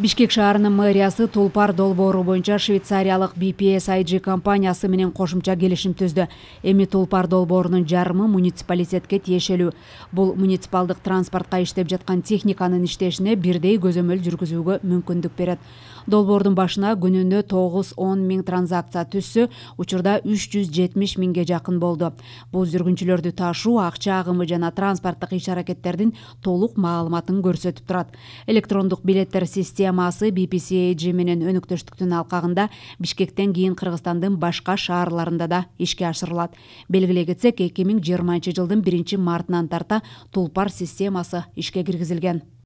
бишкек шаарынын мэриясы тулпар долбоору боюнча швейцариялык bps ig компаниясы менен кошумча келишим түздү эми тулпар долбоорунун жарымы муниципалитетке тиешелүү бул муниципалдык транспортко иштеп жаткан техниканын иштешине бирдей көзөмөл жүргүзүүгө мүмкүндүк берет долбоордун башына күнүнө тогуз он миң транзакция түзсө учурда үч жүз жетимиш миңге жакын болду бул жүргүнчүлөрдү ташуу акча агымы жана транспорттук иш аракеттердин толук маалыматын көрсөтүп турат электрондук билеттер системасы системасы bpcg менен өнөктөштүктүн алкагында бишкектен кийин кыргызстандын башка шаарларында да ишке ашырылат белгилей кетсек эки миң жыйырманчы жылдын биринчи мартынан тарта тулпар системасы ишке киргизилген